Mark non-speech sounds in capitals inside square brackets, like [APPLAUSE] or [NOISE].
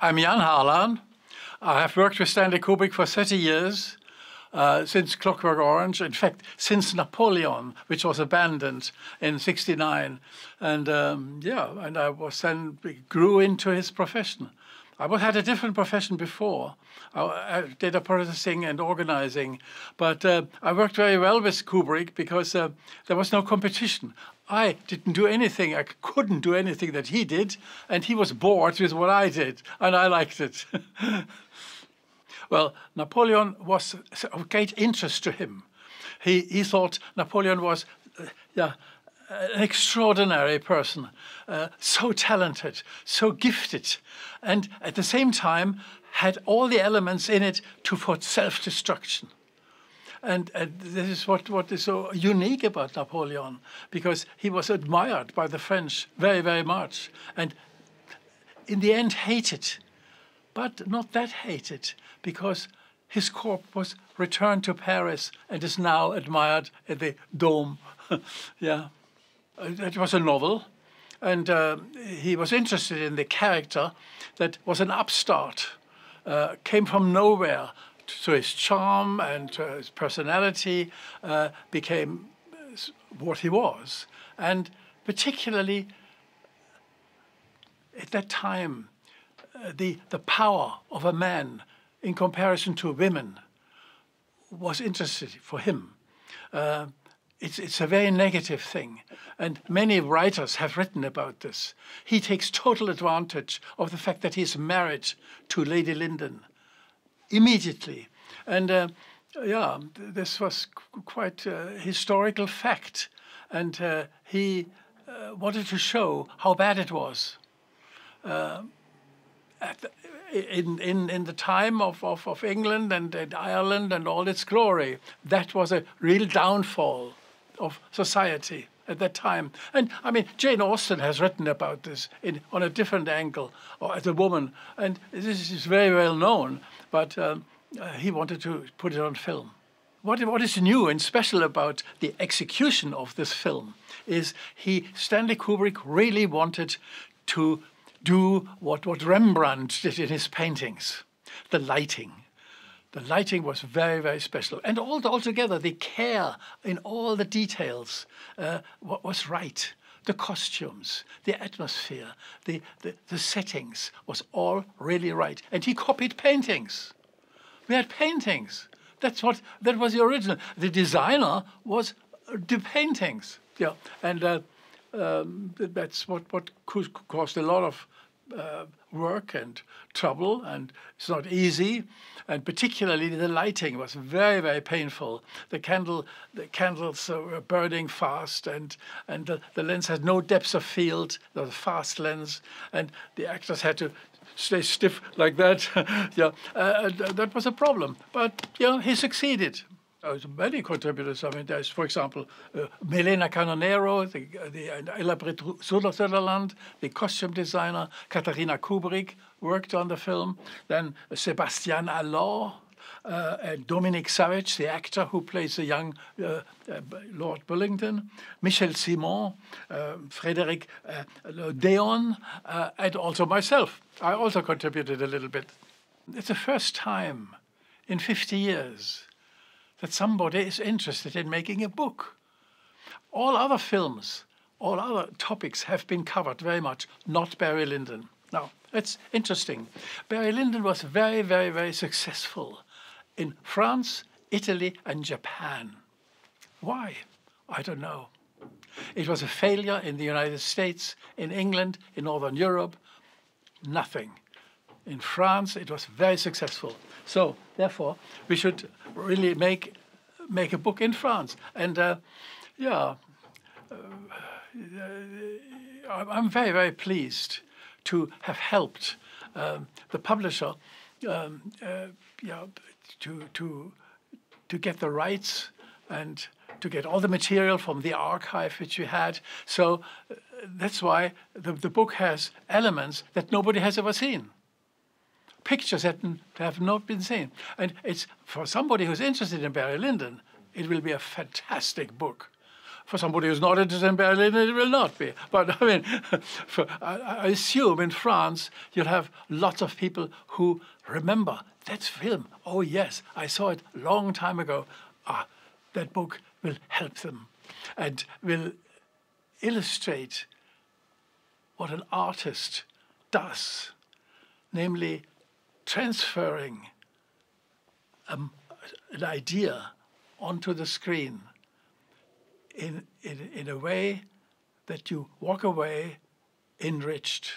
I'm Jan Harlan. I have worked with Stanley Kubrick for 30 years, uh, since Clockwork Orange, in fact, since Napoleon, which was abandoned in 69. And um, yeah, and I was then grew into his profession. I had a different profession before. I, I did a processing and organizing, but uh, I worked very well with Kubrick because uh, there was no competition. I didn't do anything. I couldn't do anything that he did, and he was bored with what I did, and I liked it. [LAUGHS] well, Napoleon was of great interest to him. He, he thought Napoleon was, uh, yeah, an extraordinary person, uh, so talented, so gifted, and at the same time had all the elements in it to for self-destruction. And, and, this is what, what is so unique about Napoleon, because he was admired by the French very, very much, and in the end hated, but not that hated, because his corpse was returned to Paris and is now admired at the Dome. [LAUGHS] yeah it uh, was a novel, and uh, he was interested in the character that was an upstart, uh, came from nowhere. So his charm and his personality became what he was, and particularly at that time, uh, the, the power of a man in comparison to women was interesting for him. Uh, it's, it's a very negative thing. And many writers have written about this. He takes total advantage of the fact that he's married to Lady Lyndon immediately. And uh, yeah, this was quite a historical fact. And uh, he uh, wanted to show how bad it was. Uh, the, in, in, in the time of, of, of England and, and Ireland and all its glory, that was a real downfall of society at that time. And I mean, Jane Austen has written about this in, on a different angle, or as a woman, and this is very well known, but um, uh, he wanted to put it on film. What, what is new and special about the execution of this film is he, Stanley Kubrick, really wanted to do what, what Rembrandt did in his paintings the lighting the lighting was very, very special. And all the, altogether, the care in all the details uh, was right. The costumes, the atmosphere, the, the, the settings was all really right. And he copied paintings. We had paintings. That's what, that was the original. The designer was the uh, paintings. Yeah, and uh, um, that's what, what caused a lot of uh, work and trouble, and it's not easy. And particularly the lighting was very, very painful. The candle, the candles were burning fast, and and the, the lens had no depth of field. There was a fast lens, and the actors had to stay stiff like that. [LAUGHS] yeah, uh, uh, that was a problem. But yeah, he succeeded. There's many contributors. I mean, there's, for example, uh, Melena Canonero, the, the uh, Ella Britt the costume designer, Katharina Kubrick worked on the film. Then Sebastian Allard, uh, Dominic Savage, the actor who plays the young uh, uh, Lord Burlington, Michel Simon, uh, Frederic uh, Deon, and also myself. I also contributed a little bit. It's the first time in 50 years that somebody is interested in making a book. All other films, all other topics have been covered very much, not Barry Lyndon. Now, it's interesting. Barry Lyndon was very, very, very successful in France, Italy, and Japan. Why? I don't know. It was a failure in the United States, in England, in Northern Europe, nothing. In France, it was very successful. So therefore, we should really make make a book in France. And uh, yeah, uh, I'm very very pleased to have helped um, the publisher. Um, uh, yeah, to to to get the rights and to get all the material from the archive which we had. So uh, that's why the, the book has elements that nobody has ever seen pictures that have not been seen. And it's for somebody who's interested in Barry Lyndon, it will be a fantastic book. For somebody who's not interested in Barry Lyndon, it will not be. But I mean, [LAUGHS] for, I, I assume in France you'll have lots of people who remember that film. Oh yes, I saw it long time ago. Ah, that book will help them and will illustrate what an artist does, namely transferring um, an idea onto the screen in, in, in a way that you walk away enriched.